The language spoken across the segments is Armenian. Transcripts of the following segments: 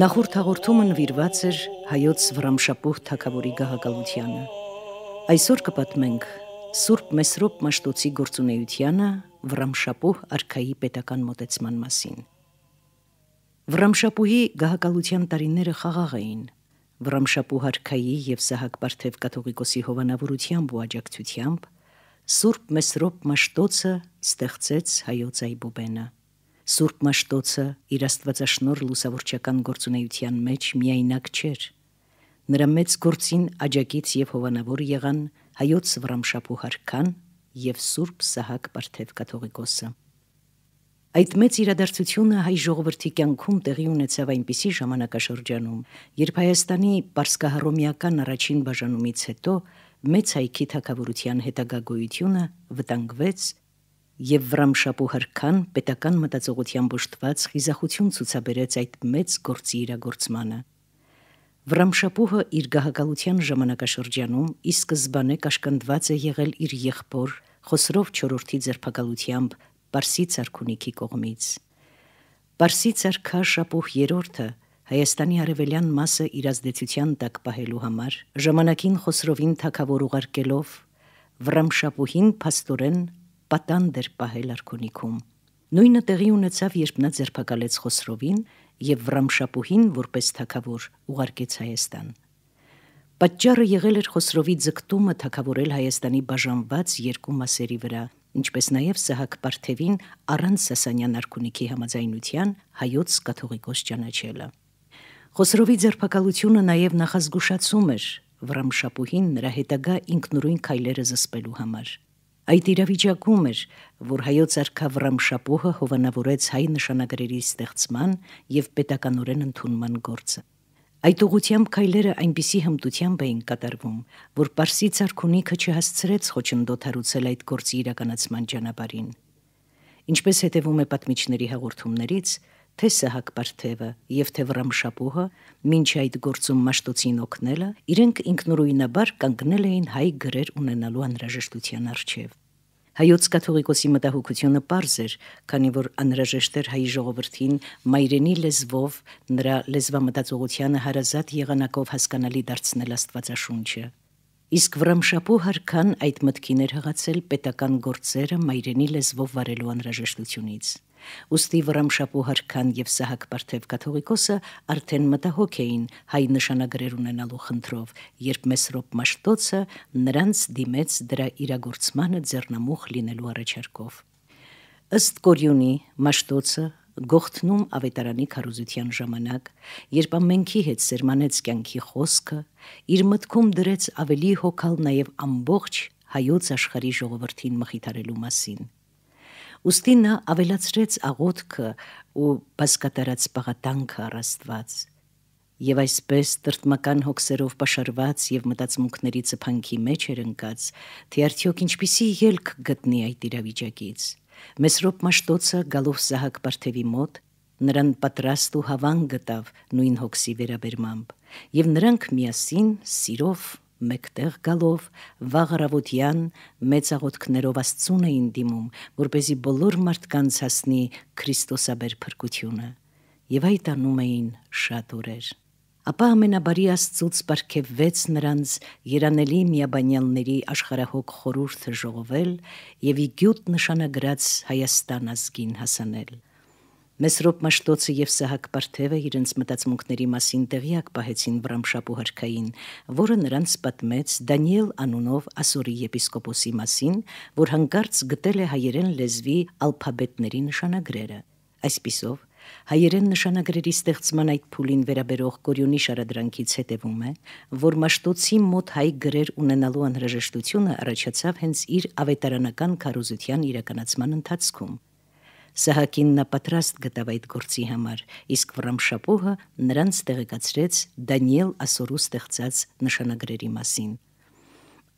Նախորդ հաղորդումը նվիրված էր հայոց վրամշապուհ թակավորի գահակալությանը։ Այսօր կպատմենք Սուրբ Մեսրոպ Մաշտոցի գործունեությանը վրամշապուհ արքայի պետական մոտեցման մասին։ Վրամշապուհի գահակալության տարիները խաղաղ էին։ Վրամշապուհ արքայի եւ Սահակ Պարթև կաթողիկոսի հովանավորությամբ ու աջակցությամբ Սուրբ Մեսրոպ Մաշտոցը ստեղծեց հայոց այբուբենը։ այ Սուրբ Մաշտոցը իր աստվածաշնոր լուսավորչական գործունեության մեջ միայնակ չէր։ Նրա մեծ գործին աջակից եւ հովանավոր եղան հայոց Վրամշապու Հարքան եւ Սուրբ Սահակ Պարթև կաթողիկոսը։ Այդ մեծ իրադարձությունը հայ ժողովրդի կյանքում տեղի ունեցավ այնպիսի ժամանակաշրջանում, երբ Հայաստանի պարսկահռոմեական առաջին բաժանումից հետո մեծ հայքի թակավորության հետագա գոյությունը վտանգվեց եւ վրամշապու հրքան պետական մտածողության բշտված խիզախություն ցուցաբերեց այդ մեծ գործի իրագործմանը։ Վրամշապուհը իր գահակալության ժամանակաշրջանում ի սկզբանե կաշկանդված է եղել իր եղբոր Խոսրով 4-ի ձերբակալությամբ Պարսից արքունիքի կողմից։ Պարսից արքա Շապուհ 3-ը Հայաստանի արևելյան մասը իրազդեցության տակ պահելու համար ժամանակին Խոսրովին թակավոր ուղարկելով Վրամշապուհին փաստորեն պատանդ էր պահել արքունիքում։ Նույնը տեղի ունեցավ, երբ նա ձերբակալեց Խոսրովին եւ Վրամշապուհին որպես թակավոր ուղարկեց Հայաստան։ Պատճառը եղել էր Խոսրովի ձգտումը թակավորել Հայաստանի բաժանված երկու մասերի վրա, ինչպես նաև Սահակ Պարթևին առանց Սասանյան արքունիքի համաձայնության հայոց կաթողիկոս ճանաչելը։ Խոսրովի ձերբակալությունը նաև նախազգուշացում էր Վրամշապուհին նրա հետագա ինքնուրույն քայլերը զսպելու համար։ Այդ իրավիճակում էր, որ հայոց արքավ Ռամշապուհը հովանավորեց հայ նշանագրերի ստեղծման եւ պետականորեն ընդունման գործը։ Այդ ուղությամբ քայլերը այնպիսի հմտությամբ էին կատարվում, որ Պարսի ցարքունիքը չհասցրեց խոչընդոտարուցել այդ գործի իրականացման ճանապարհին։ Ինչպես հետևում է պատմիչների հաղորդումներից, թե Սահակ Պարթևը եւ թե Վրամշապուհը մինչ այդ գործում մաշտոցին օգնելը իրենք ինքնուրույնաբար կանգնել էին հայ գրեր ունենալու անհրաժեշտության արչեւ։ Հայոց կաթողիկոսի մտահոգությունը པարզ էր, քանի որ անհրաժեշտ էր հայ ժողովրդին մայրենի լեզվով նրա լեզվամտածողությանը հարազատ եղանակով հասկանալի դարձնել Աստվածաշունչը։ Իսկ Վրամշապու հարքան այդ մտքին էր հղացել պետական գործերը մայրենի լեզվով վարելու անհրաժեշտությունից։ Ոստի Վրամշապու Հարքան եւ Սահակ Պարթև կաթողիկոսը արդեն մտահոգ էին հայ նշանագրեր ունենալու խնդրով, երբ Մեսրոպ Մաշտոցը նրանց դիմեց դրա իրագործմանը ձեռնամուխ լինելու առաջարկով։ Ըստ Կորյունի Մաշտոցը գողթնում ավետարանի քարոզության ժամանակ, երբ ամենքի հետ սերմանեց կյանքի խոսքը, իր մտքում դրեց ավելի հոգալ նաև ամբողջ հայոց աշխարհի ժողովրդին մխիթարելու մասին։ Ոստի նա ավելացրեց աղոթքը ու բասկատարած պաղատանքը առաստված։ Եվ այսպես տրտմական հոգսերով պաշարված եւ մտածմունքների ցփանքի մեջ էր ընկած, թե արդյոք ինչպիսի ելք գտնի այդ իրավիճակից։ Մեսրոպ Մաշտոցը գալով Սահակ Պարթևի մոտ նրան պատրաստ ու հավան գտավ նույն հոգսի վերաբերմամբ, եւ նրանք միասին սիրով մեկտեղ գալով վաղ առավոտյան մեծ աղոթքներով Աստծուն էին դիմում, որ เป զի բոլոր մարդկանց հասնի Քրիստոսաբեր փրկությունը։ Եվ այդ անում էին շատ օրեր։ Ապա ամենաբարի Աստծուց բարգեվեց նրանց երանելի միաբանյալների աշխարհահոգ խորուրդը ժողովել եւ իգյուտ նշանագրած Հայաստան ազգին հասանել։ Մեսրոպ Մաշտոցը եւ Սահակ Պարթևը իրենց մտածմունքների մասին տեղյակ պահեցին Բրամշապու հրկային, որը նրանց պատմեց Դանիել անունով Ասորի եպիսկոպոսի մասին, որ հանկարծ գտել է հայերեն լեզվի ալֆաբետների նշանագրերը։ Այսպիսով, հայերեն նշանագրերի ստեղծման այդ փուլին վերաբերող Կորյունի շարադրանքից հետևում է, որ Մաշտոցի մոտ հայ գրեր ունենալու անհրաժեշտությունը առաջացավ հենց իր ավետարանական քարոզության իրականացման ընթացքում։ Սահակին նա պատրաստ գտավ այդ գործի համար, իսկ Վռամշապուհը նրանց տեղեկացրեց Դանիել Ասորու ստեղծած նշանագրերի մասին։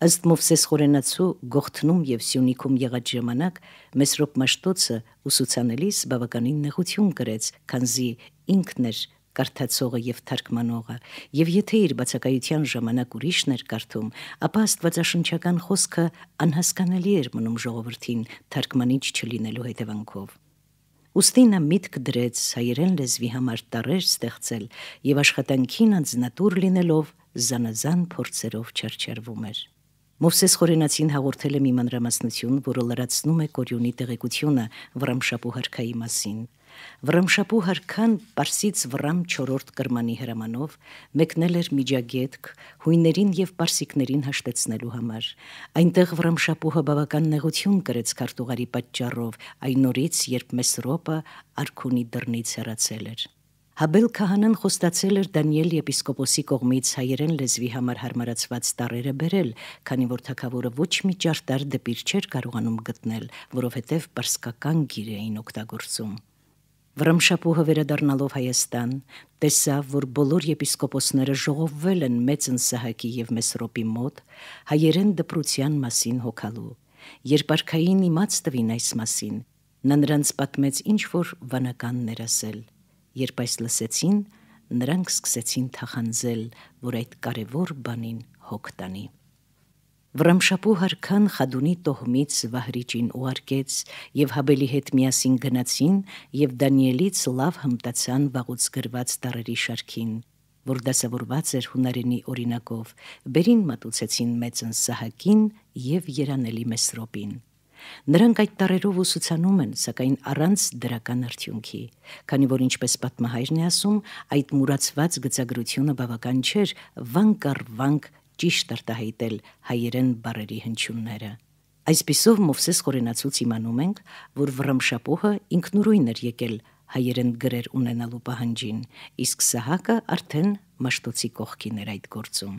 Ըստ Մովսես Խորենացու Գողթնում եւ Սյունիքում եղած ժամանակ Մեսրոպ Մաշտոցը ուսուցանելիս բավականին նեղություն գրեց, քանզի ինքն էր կարդացողը եւ թարգմանողը, եւ եթե իր բացակայության ժամանակ ուրիշներ կարդում, ապա աստվածաշնչական խոսքը անհասկանալի էր մնում ժողովրդին թարգմանիչ չլինելու հետևանքով։ Ոստի նա միտք դրեց հայերեն լեզվի համար տարեր ստեղծել եւ աշխատանքին անձնատուր լինելով զանազան փորձերով չերչերվում էր։ Մովսես Խորենացին հաղորդել է մի մանրամասնություն, որը լրացնում է Կորյունի տեղեկությունը Վրամշապու հարկայի մասին։ Վրամշապու հարքան Պարսից վրամ 4-րդ կրմանի հրամանով մեկնել էր Միջագետք հույներին եւ Պարսիկներին հաշտեցնելու համար։ Այնտեղ Վրամշապուհը բավական նեղություն կրեց քարտուղարի պատճառով, այն օրից, երբ Մեսրոպը արքունի դռնից հեռացել էր։ Հաբել քահանան խոստացել էր Դանիել եպիսկոպոսի կողմից հայերեն լեզվի համար հարմարացված տարերը բերել, քանի որ թակավորը ոչ մի ճարտար դպիր չէր կարողանում գտնել, որովհետև պարսկական գիր էին օգտագործում։ Վրամշապուհը վերադառնալով Հայաստան, տեսավ, որ բոլոր եպիսկոպոսները ժողովվել են մեծ ընսահակի եւ Մեսրոպի մոտ հայերեն դպրության մասին հոգալու։ Երբ արքային իմաց տվին այս մասին, նա նրանց պատմեց ինչ որ վանականներ ասել։ Երբ այս լսեցին, նրանք սկսեցին թախանձել, որ այդ կարևոր բանին հոգ տանի։ Վրամշապու հարքան խադունի տոհմից վահրիճին ուարկեց եւ հաբելի հետ միասին գնացին եւ Դանիելից լավ հմտացան վաղուց գրված տարերի շարքին, որ դասավորված էր հունարենի օրինակով, բերին մատուցեցին մեծն Սահակին եւ Երանելի Մեսրոպին։ Նրանք այդ տարերով ուսուցանում են, սակայն առանց դրական արդյունքի, քանի որ ինչպես պատմահայրն է ասում, այդ մուրացված գծագրությունը բավական չէր վանկ առ վանկ ճիշտ արտահայտել հայերեն բառերի հնչյունները։ Այսպիսով Մովսես Խորենացուց իմանում ենք, որ Վռամշապուհը ինքնուրույն էր եկել հայերեն գրեր ունենալու պահանջին, իսկ Սահակը արդեն մաշտոցի կողքին էր այդ գործում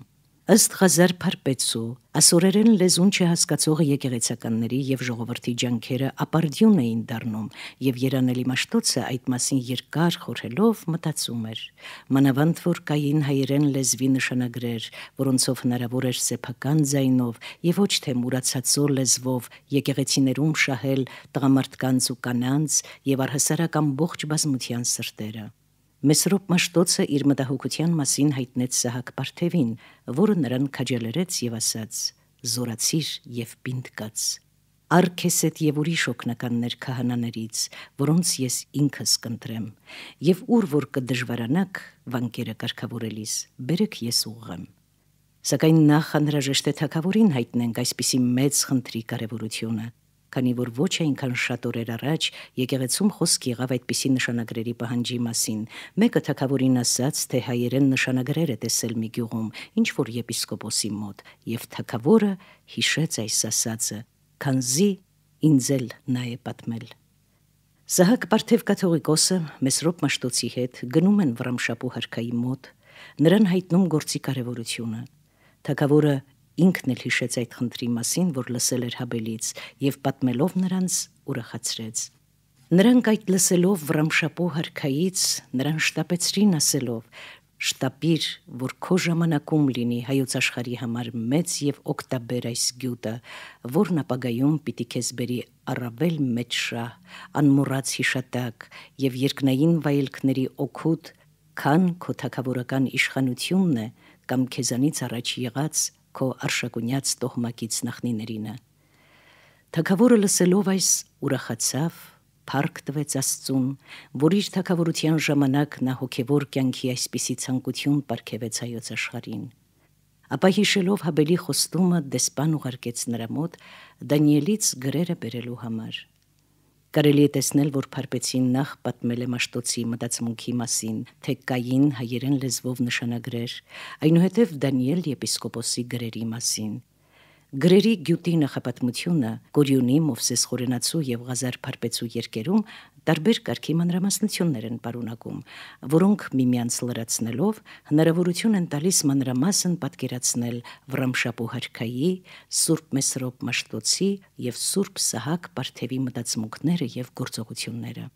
ըստ Ղազար Փարպեցու ասորերեն լեզուն չհասկացող եկեղեցականների եւ ժողովրդի ջանքերը ապարդյուն էին դառնում եւ Երանելի Մաշտոցը այդ մասին երկար խորհելով մտածում էր մանավանդ որ կային հայերեն լեզվի նշանագրեր որոնցով հնարավոր էր սեփական ձայնով եւ ոչ թե մուրացածո լեզվով եկեղեցիներում շահել տղամարդկանց ու կանանց եւ առհասարակ ամբողջ բազմության սրտերը Մեսրոպ Մաշտոցը իր մտահոգության մասին հայտնեց Սահակ Պարթևին, որը նրան քաջալերեց եւ ասաց. «Զորացիր եւ պինդ կաց»։ Արքեսետ եւ ուրիշ օկնականներ քահանաներից, որոնց ես ինքս կընտրեմ, եւ ուր որ կդժվարանաք վանկերը կարգավորելիս, բերեք ես ուղղեմ։ Սակայն նախ անհրաժեշտ է թակավորին հայտնենք այսպիսի մեծ խնդրի կարևորությունը քանի որ ոչ այնքան շատ օրեր առաջ եկեղեցում խոսք եղավ այդպիսի նշանագրերի պահանջի մասին։ Մեկը թակավորին ասաց, թե հայերեն նշանագրեր է տեսել մի գյուղում, ինչ որ եպիսկոպոսի մոտ, եւ թակավորը հիշեց այս ասածը, քանզի ինձ էլ նա է պատմել։ Սահակ Պարթև կաթողիկոսը Մեսրոպ Մաշտոցի հետ գնում են Վրամշապու հարկայի մոտ, նրան հայտնում գործի կարևորությունը։ Թակավորը Ինքն էլ հիշեց այդ խնդրի մասին, որ լսել էր հաբելից, եւ պատմելով նրանց ուրախացրեց։ Նրանք այդ լսելով վրամշապու հարկայից նրան շտապեցրին ասելով. Շտապիր, որ քո ժամանակում լինի հայոց աշխարհի համար մեծ եւ օգտաբեր այս գյուտը, որն ապագայում պիտի քեզ բերի առավել մեծ շահ, անմոռաց հիշատակ եւ երկնային վայելքների օգուտ, քան քո թակավորական իշխանությունն է կամ քեզանից առաջ եղած քո արշակունյաց տոհմակից նախնիներինը։ Թակավորը լսելով այս ուրախացավ, փառք տվեց Աստծուն, որ իր թակավորության ժամանակ նա հոգևոր կյանքի այսպիսի ցանկություն ապարգևեց հայոց աշխարհին։ Ապա հիշելով Հաբելի խոստումը դեսպան ուղարկեց նրա մոտ Դանիելից գրերը բերելու համար։ Կարելի է տեսնել, որ Փարպեցին նախ պատմել է Մաշտոցի մտածմունքի մասին, թե կային հայերեն լեզվով նշանագրեր, այնուհետև Դանիել եպիսկոպոսի գրերի մասին։ Գրերի գյուտի նախապատմությունը Գորյունի, Մովսես Խորենացու եւ Ղազար Փարպեցու երկերում տարբեր կարգի մանրամասնություններ են պարունակում, որոնք միմյանց լրացնելով հնարավորություն են տալիս մանրամասն պատկերացնել Վրամշապու հարկայի, Սուրբ Մեսրոպ Մաշտոցի եւ Սուրբ Սահակ Պարթևի մտածմունքները եւ գործողությունները։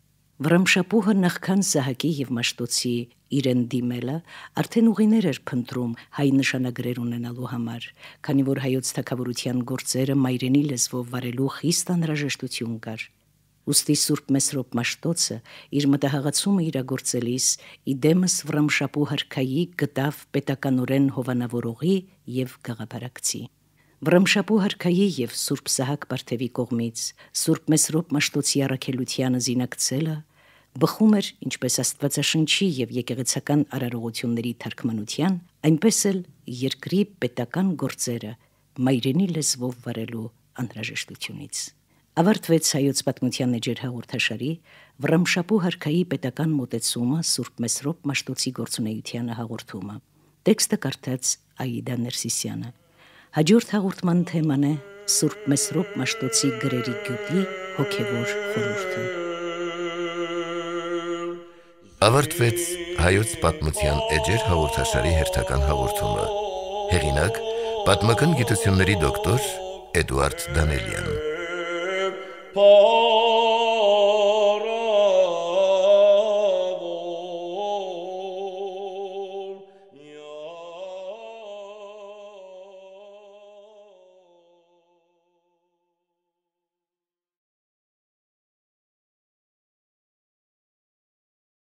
Վրամշապուհը նախքան Սահակի եւ Մաշտոցի իրեն դիմելը արդեն ուղիներ էր փնտրում հայ նշանագրեր ունենալու համար, քանի որ հայոց թակավորության գործերը մայրենի լեզվով վարելու խիստ անհրաժեշտություն կար։ Ոստի Սուրբ Մեսրոպ Մաշտոցը իր մտահղացումը իրագործելիս իդեմս Վրամշապու հարկայի գտավ պետականորեն հովանավորողի եւ գաղապարակցի։ Վրամշապու հարկայի եւ Սուրբ Սահակ Պարթևի կողմից Սուրբ Մեսրոպ Մաշտոցի առաքելությանը զինակցելը բխում էր ինչպես Աստվածաշնչի եւ եկեղեցական արարողությունների թարգմանության, այնպես էլ երկրի պետական գործերը մայրենի լեզվով վարելու անհրաժեշտությունից։ Ավարտվեց հայոց պատմության աջեր հաղորդաշարի Վրամշապու հարկայի պետական մոտեցումը Սուրբ Մեսրոպ Մաշտոցի գործունեությանը հաղորդումը։ Տեքստը կարդաց Աիդա Ներսիսյանը։ Հաջորդ հաղորդման թեման է Սուրբ Մեսրոպ Մաշտոցի գրերի գյուտի հոգևոր խորհուրդը։ Ավարտվեց հայոց պատմության էջեր հաղորդաշարի հերթական հաղորդումը։ Հեղինակ՝ պատմական գիտությունների դոկտոր Էդուարդ Դանելյան։ Paul